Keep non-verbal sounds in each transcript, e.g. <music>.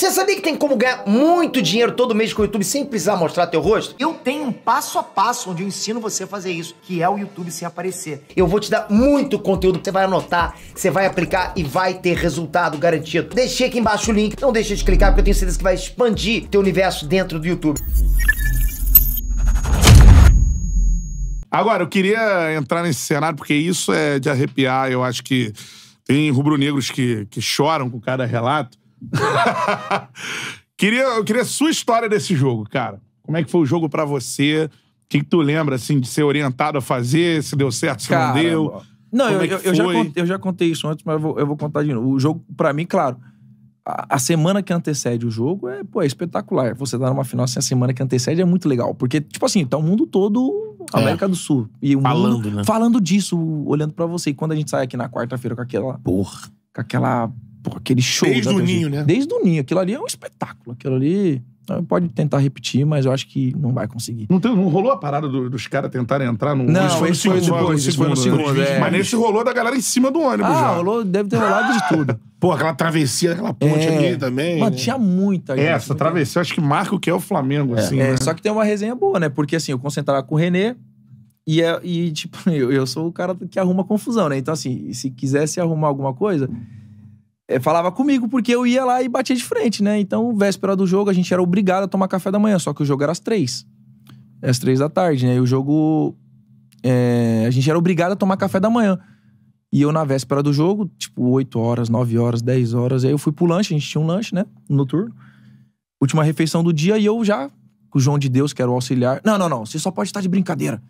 Você sabia que tem como ganhar muito dinheiro todo mês com o YouTube sem precisar mostrar teu rosto? Eu tenho um passo a passo onde eu ensino você a fazer isso, que é o YouTube sem aparecer. Eu vou te dar muito conteúdo que você vai anotar, você vai aplicar e vai ter resultado garantido. Deixei aqui embaixo o link, não deixa de clicar porque eu tenho certeza que vai expandir teu universo dentro do YouTube. Agora, eu queria entrar nesse cenário, porque isso é de arrepiar. Eu acho que tem rubro-negros que, que choram com cada relato. <laughs> queria, eu queria a sua história desse jogo, cara. Como é que foi o jogo para você? O que, que, tu lembra, assim, de ser orientado a fazer? Se deu certo, se não deu? Não, eu, é eu, já contei, eu já contei isso antes, mas eu vou, eu vou contar de novo. O jogo, para mim, claro, a, a, semana que antecede o jogo é, pô, é espetacular. Você dar tá numa final sem assim, a semana que antecede é muito legal. Porque, tipo assim, tá o mundo todo é. América é. do Sul. E o falando, mundo né? falando disso, olhando para você. E quando a gente sai aqui na quarta-feira com aquela. Porra. Com aquela pô, aquele show. Desde o ninho, né? Desde o ninho. Aquilo ali é um espetáculo. Aquilo ali. Ah, pode tentar repetir, mas eu acho que não vai conseguir. Não, tem, não rolou a parada do, dos caras tentarem entrar no. Não, isso foi no segundo. Depois, mas nem no segundo. É. Mas nesse rolou da galera em cima do ônibus. Ah, já. rolou, deve ter rolado de tudo. <laughs> Pô, aquela travessia, aquela ponte é. ali também. Mano, né? tinha muita gente. É, essa travessia, acho que marca o que é o Flamengo, é. assim. É, né? só que tem uma resenha boa, né? Porque assim, eu concentrava com o Renê, e, é, e, tipo, <laughs> eu, eu, sou o cara que arruma confusão, né? Então, assim, se quisesse arrumar alguma coisa, é, falava comigo, porque eu ia lá e batia de frente, né? Então, véspera do jogo, a gente era obrigado a tomar café da manhã, só que o jogo era às três. É às três da tarde, né? E o jogo. É, a gente era obrigado a tomar café da manhã. E eu, na véspera do jogo, tipo, 8 horas, 9 horas, 10 horas, aí eu fui pro lanche, a gente tinha um lanche, né? Noturno. Última refeição do dia, e eu já, com o João de Deus, que era o auxiliar. Não, não, não, você só pode estar de brincadeira.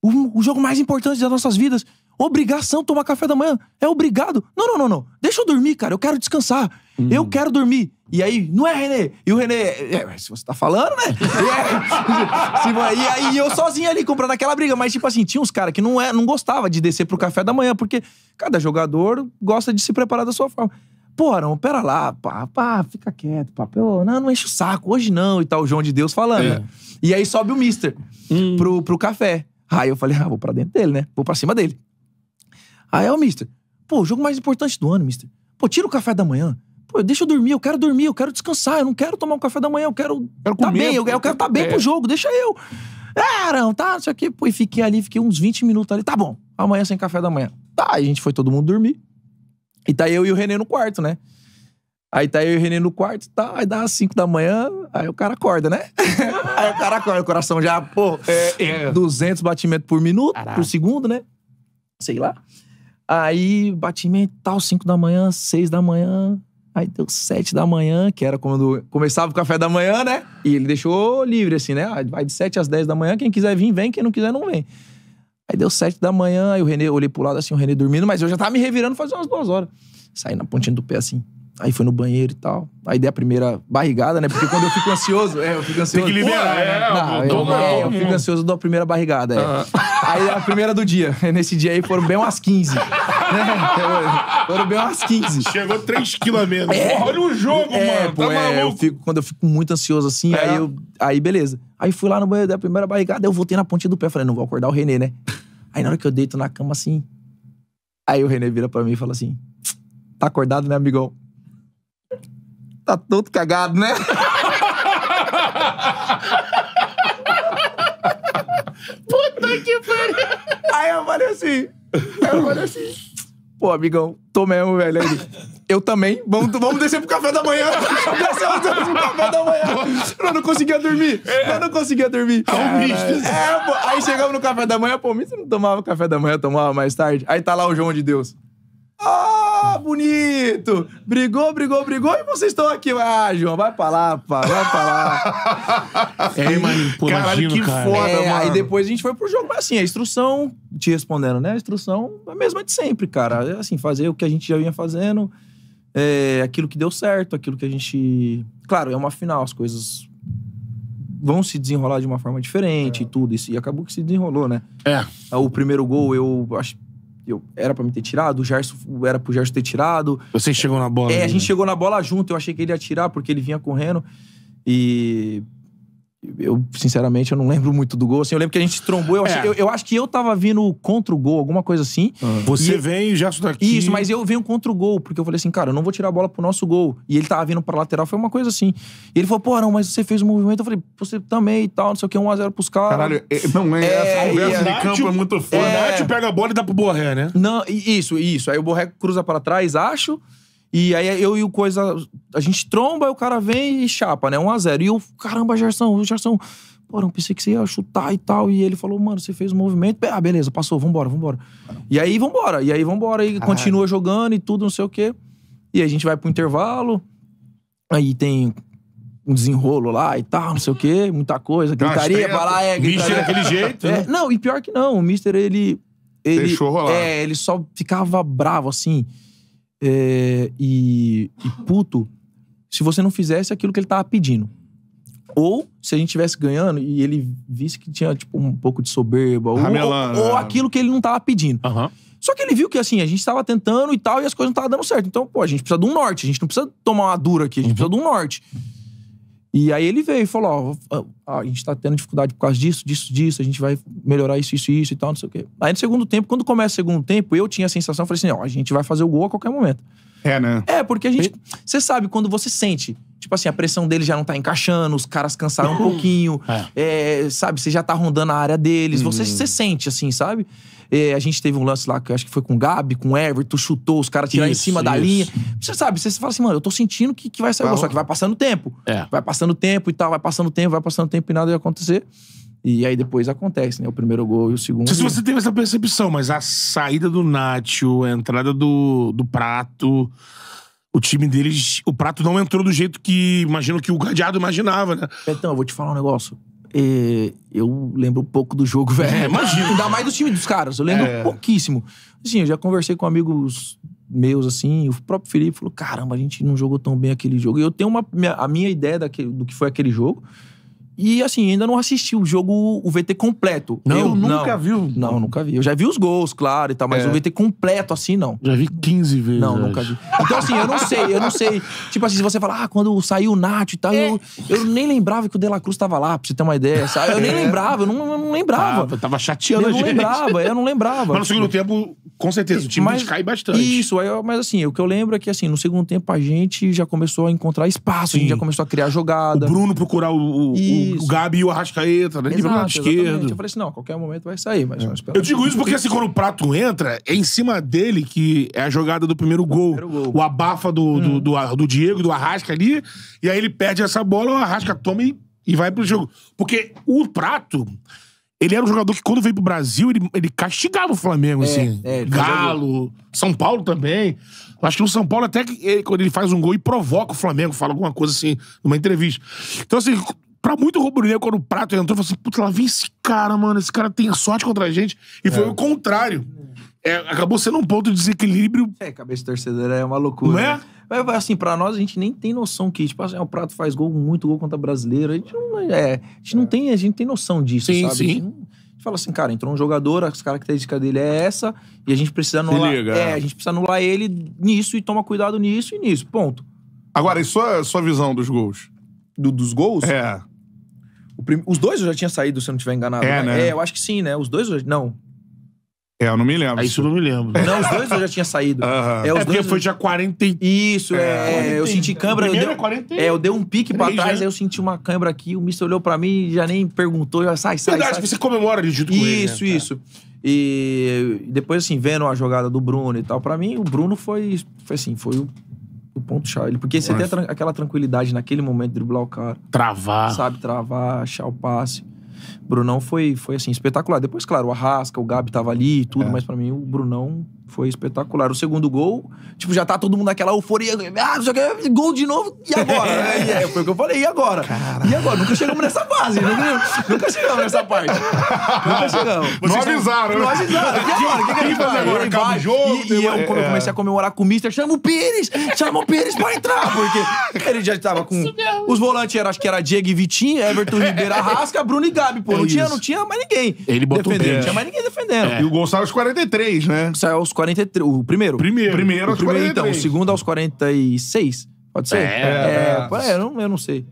O, o jogo mais importante das nossas vidas obrigação tomar café da manhã. É obrigado. Não, não, não, não. Deixa eu dormir, cara. Eu quero descansar. Hum. Eu quero dormir. E aí, não é, Renê? E o Renê, é, é se você tá falando, né? É, <laughs> e aí eu sozinho ali comprando aquela briga. Mas, tipo assim, tinha uns caras que não, é, não gostava de descer pro café da manhã, porque cada jogador gosta de se preparar da sua forma. Pô, Arão, pera lá, pá, pá, fica quieto, pá. Pô, não, não enche o saco, hoje não, e tal, o João de Deus falando. É. E aí sobe o mister hum. pro, pro café. Aí eu falei, ah, vou pra dentro dele, né? Vou pra cima dele. Aí ah, é o mister. Pô, o jogo mais importante do ano, mister. Pô, tira o café da manhã. Pô, deixa eu dormir, eu quero dormir, eu quero descansar, eu não quero tomar um café da manhã, eu quero, quero tá comer, bem, eu, eu quero estar tá bem é. pro jogo, deixa eu. É, Arão, tá, não sei o quê. Pô, e fiquei ali, fiquei uns 20 minutos ali. Tá bom, amanhã sem café da manhã. Tá, aí a gente foi todo mundo dormir. E tá eu e o Renê no quarto, né? Aí tá eu e o Renê no quarto, tá, aí dá às 5 da manhã, aí o cara acorda, né? <laughs> aí o cara acorda, o coração já, pô, é, é. 200 batimentos por minuto, Caraca. por segundo, né? Sei lá. Aí batimento tal, 5 da manhã, 6 da manhã. Aí deu 7 da manhã, que era quando começava o café da manhã, né? E ele deixou livre, assim, né? Ah, vai de 7 às 10 da manhã, quem quiser vir, vem, quem não quiser, não vem. Aí deu 7 da manhã, aí o Renê, olhei pro lado assim, o Renê dormindo, mas eu já tava me revirando faz umas duas horas. Saí na pontinha do pé assim. Aí foi no banheiro e tal. Aí dei a primeira barrigada, né? Porque quando eu fico ansioso, é, eu fico ansioso. Tem que liberar, é. Não, eu, é, eu, eu, fico ansioso, eu dou a primeira barrigada. É. Ah. Aí a primeira do dia. <laughs> Nesse dia aí foram bem umas 15. <laughs> foram bem umas 15. Chegou 3 quilos a menos. É, Porra, olha o jogo, é, mano. Pô, tá é, eu fico, quando eu fico muito ansioso assim, é. aí, eu, aí beleza. Aí fui lá no banheiro da primeira barrigada, eu voltei na ponte do pé. Falei, não vou acordar o Renê, né? Aí na hora que eu deito na cama assim. Aí o Renê vira pra mim e fala assim: tá acordado, né, amigão? Tá todo cagado, né? <laughs> falei assim. Aí eu falei assim. Pô, amigão, tô mesmo, velho. Aí, eu também. Vamos, vamos descer pro café da manhã. <laughs> Descer pro café da manhã. Eu não conseguia dormir. Eu não conseguia dormir. É, um É, pô. Aí chegamos no café da manhã. Pô, você não tomava café da manhã, tomava mais tarde. Aí tá lá o João de Deus. Ah, bonito! Brigou, brigou, brigou e vocês estão aqui. Ah, João, vai pra lá, pá, vai pra lá. é, mano, pô, Caralho, imagino, que cara. foda, é, mano. Aí depois a gente foi pro jogo, mas assim, a instrução te respondendo, né? A instrução é a mesma de sempre, cara. É assim, fazer o que a gente já vinha fazendo, é, aquilo que deu certo, aquilo que a gente. Claro, é uma final, as coisas vão se desenrolar de uma forma diferente é. e tudo. Isso, e acabou que se desenrolou, né? É. Ah, o primeiro gol, eu acho. Eu, era pra me ter tirado, o Gerson era pro Gerson ter tirado. você chegou na bola. É, a gente chegou na bola junto, eu achei que ele ia tirar, porque ele vinha correndo. E eu, sinceramente, eu não lembro muito do gol. Assim, eu lembro que a gente trombou. Eu, é. achei, eu, eu, acho que eu tava vindo contra o gol, alguma coisa assim. Uhum. Você e, vem já tá daqui. Isso, mas eu venho contra o gol, porque eu falei assim, cara, eu não vou tirar a bola pro nosso gol. E ele tava vindo pra lateral, foi uma coisa assim. E ele falou, pô, não, mas você fez o um movimento. Eu falei, você também e tal, não sei o que, 1x0 pros caras. Caralho, é, não é, é essa é, conversa é, de campo é muito foda. É, o pega a bola e dá pro Borré, né? Não, isso, isso. Aí o Borré cruza para trás, acho. E aí é eu e o Coisa, a gente tromba, o cara vem e chapa, né? 1x0. E eu, caramba, Gerson, Gerson, pô, não pensei que você ia chutar e tal. E ele falou, mano, você fez o um movimento. Ah, beleza, passou, vambora, vambora. E aí vambora, e aí vambora. E ah, continua jogando e tudo, não sei o quê. E a gente vai pro intervalo. Aí tem um desenrolo lá e tal, não sei o quê, muita coisa. Gritaria, pra lá, é, gritaria. Mister daquele jeito, é, né? Não, e pior que não, o Mister, ele... ele Deixou rolar. É, ele só ficava bravo, assim é, e, e puto se você não fizesse aquilo que ele tava pedindo. Ou se a gente tivesse ganhando e ele visse que tinha tipo, um pouco de soberba, ou, ou, é. aquilo que ele não tava pedindo. Uhum. Só que ele viu que assim, a gente tava tentando e tal, e as coisas não estavam dando certo. Então, pô, a gente precisa de um norte, a gente não precisa tomar uma dura aqui, a gente uhum. precisa de um norte. E aí ele veio e falou: ó, ah, ah, a gente tá tendo dificuldade por causa disso, disso, disso, a gente vai melhorar isso, isso, isso e tal, não sei o quê. Aí no segundo tempo, quando começa o segundo tempo, eu tinha a sensação, falei assim: ó, a gente vai fazer o gol a qualquer momento. É, né? É, porque a gente. Você sabe, quando você sente Tipo assim, a pressão dele já não tá encaixando, os caras cansaram um uhum. pouquinho, é. É, sabe? Você já tá rondando a área deles, você, se uhum. sente, assim, sabe? É, a gente teve um lance lá que acho que foi com o Gabi, com o Everton, chutou, os caras tiraram em cima isso. da linha. Você sabe, você fala assim, mano, eu tô sentindo que, que vai sair, gol só que vai passando tempo. É. Vai passando tempo e tal, vai passando tempo, vai passando tempo e nada ia acontecer. E aí depois acontece, né? O primeiro gol e o segundo. Não sei se você teve essa percepção, mas a saída do Nacho, a entrada do, do Prato o time deles, o prato não entrou do jeito que imagino que o Gadiado imaginava, né? Então, eu vou te falar um negócio. É, eu lembro pouco do jogo, velho. É, imagina. Ainda mais do time dos caras. Eu lembro é. pouquíssimo. Assim, eu já conversei com amigos meus, assim, o próprio Felipe falou: caramba, a gente não jogou tão bem aquele jogo. E eu tenho uma, a minha ideia daquele, do que foi aquele jogo. E assim, ainda não assisti o jogo, o VT completo. Não, eu nunca não. viu. Não, nunca vi. Eu já vi os gols, claro, e tal, mas é. o VT completo, assim, não. Já vi 15 vezes. Não, acho. nunca vi. Então, assim, eu não sei, eu não sei. Tipo assim, se você falar, ah, quando saiu o Nath e tal, é. eu, eu nem lembrava que o De La Cruz tava lá, pra você ter uma ideia. Sabe? Eu nem é. lembrava, eu não, eu não lembrava. Ah, eu tava chateando eu a gente. não lembrava, eu não lembrava. Mas no segundo tempo, com certeza, o time mas, cai bastante. Isso, aí, mas assim, o que eu lembro é que assim, no segundo tempo a gente já começou a encontrar espaço, Sim. a gente já começou a criar jogada. O Bruno procurar o, o isso. o Gabi e o Arrascaeta, né? Exato, de lado esquerdo. Eu falei assim, não, a qualquer momento vai sair, mas é. nós Eu digo isso porque assim, quando o Prato entra, é em cima dele que é a jogada do primeiro gol. Primeiro gol. O abafa do, hum. do, do, do, Diego, do Arrasca ali, e aí ele perde essa bola, o Arrasca toma e, e vai pro jogo. Porque o Prato... Ele era um jogador que, quando veio pro Brasil, ele, ele castigava o Flamengo, é, assim. É, Galo, São Paulo também. Acho que no São Paulo, até que ele, quando ele faz um gol e provoca o Flamengo, fala alguma coisa assim, numa entrevista. Então, assim, pra muito rubro-negro, quando o Prato entrou, falou assim, putz, lá vem esse cara, mano, esse cara tem sorte contra a gente. E foi é. o contrário. É, acabou sendo um ponto de desequilíbrio. É, cabeça torcedora é uma loucura. Não é? Né? Mas, assim, pra nós a gente nem tem noção que, tipo assim, ah, o Prato faz gol, muito gol contra brasileiro. A gente não, é, é a gente não, é. tem, a gente tem noção disso, sim, sabe? Sim. A gente, não, fala assim, cara, entrou um jogador, as características dele é essa, e a gente precisa anular. Liga, é, a gente precisa anular ele nisso e toma cuidado nisso e nisso. Ponto. Agora, e sua, sua visão dos gols? Do, dos gols? É prim... Os dois eu já tinha saído, se eu não estiver enganado. É, né? né? é, eu acho que sim, né? Os dois eu já... Não. É, eu não me lembro. É isso eu não me lembro. Não, os dois eu já tinha saído. Uhum. É, os é porque dois... foi dia 40 Isso, é, é. é eu senti câimbra. Eu dei... É, é, eu dei um pique 3, pra trás, né? aí eu senti uma câimbra aqui, o mister olhou pra mim e já nem perguntou, já sai, sai, Verdade, sai. você comemora ali junto com né? isso, ele. Isso, né? isso. E depois, assim, vendo a jogada do Bruno e tal, pra mim, o Bruno foi, foi assim, foi o o ponto chave porque você tem aquela tranquilidade naquele momento de driblar o cara. Travar. Sabe, travar, achar o passe. Brunão foi, foi assim, espetacular. Depois, claro, o Arrasca, o Gabi tava ali e tudo, é. mas para mim o Brunão foi espetacular. O segundo gol, tipo, já tá todo mundo naquela euforia. Ah, já quer gol de novo, e agora? <laughs> É. é, foi o que eu falei, e agora? E agora? Nunca chegamos nessa fase. Nunca, nunca chegamos nessa parte. nunca chegamos. não avisaram. Né? Não avisaram. E agora? O que, que a gente faz agora? Acaba o jogo. E, e eu, é. quando eu comecei a comemorar com o Mister, chama o Pires! Chama o Pires pra entrar! Porque ele já tava com... Os volantes, era, acho que era Diego e Vitinho, Everton Ribeiro, Arrasca, Bruno e Gabi. Pô, não, é tinha, não tinha mais ninguém Ele botou defendendo. Não tinha mais ninguém defendendo. É. E o Gonçalves 43, né? Saiu aos 43. 43. O primeiro. Primeiro. O primeiro aos Então, o segundo aos 46. Pode ser? É, é, é, é. eu, não, eu não sei.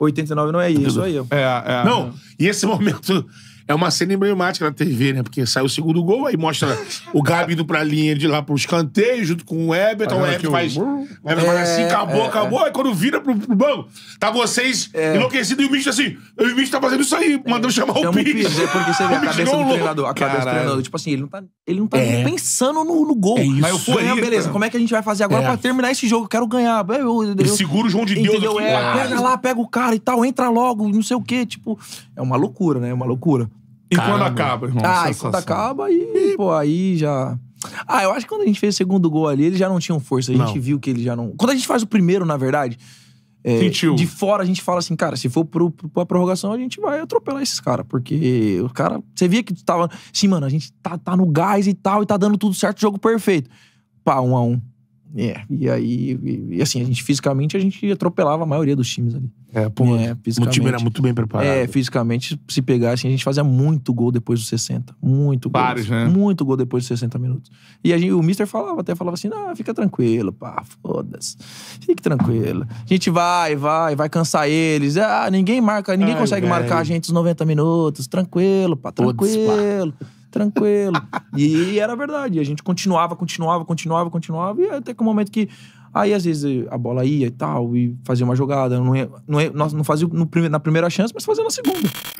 89 não é isso aí. É, é. Não, e esse momento é uma cena emblemática da TV, né? Porque sai o segundo gol, aí mostra o Gabi indo pra linha de lá pro escanteio, junto com o Everton. O Everton faz. Uh, o Everton faz assim, é, acabou, é, acabou. É. Aí quando vira pro, pro banco, tá vocês enlouquecidos e o Misto assim. O Misto tá fazendo isso aí, mandando chamar o Pires. É porque você vê a cabeça do treinador. A cabeça do treinador. Tipo assim, ele não tá, ele não tá pensando no, gol. É isso. Aí eu falei, beleza, como é que a gente vai fazer agora é. pra terminar esse jogo? Eu quero ganhar. Eu, eu, Segura o João de Deus aqui. pega lá, pega o cara e tal, entra logo, não sei o quê. Tipo, é uma loucura, né? É uma loucura. E Caramba. quando acaba, irmão? Ah, e quando acaba, e, pô, aí já. Ah, eu acho que quando a gente fez o segundo gol ali, eles já não tinham força. A gente não. viu que ele já não. Quando a gente faz o primeiro, na verdade. É, de fora a gente fala assim, cara, se for pro, pro, pra prorrogação, a gente vai atropelar esses caras. Porque o cara. Você via que tu tava. Sim, mano, a gente tá, tá no gás e tal, e tá dando tudo certo, jogo perfeito. Pá, um a um. É, e aí, e, assim, a gente fisicamente a gente atropelava a maioria dos times ali. É, pô, é, o time era muito bem preparado. É, fisicamente, se pegar assim, a gente fazia muito gol depois dos 60. Muito gol. Vários, né? Muito gol depois dos 60 minutos. E a gente, o Mister falava, até falava assim: não, fica tranquilo, pá, foda-se. Fique tranquilo. A gente vai, vai, vai cansar eles. Ah, ninguém marca, ninguém Ai, consegue véio. marcar a gente os 90 minutos. Tranquilo, pá, tranquilo. Todos, pá tranquilo. <laughs> e era verdade. A gente continuava, continuava, continuava, continuava. E até que o um momento que. Aí, às vezes, a bola ia e tal, e fazia uma jogada. Não, ia, não, ia, não fazia no na primeira chance, mas fazia na segunda.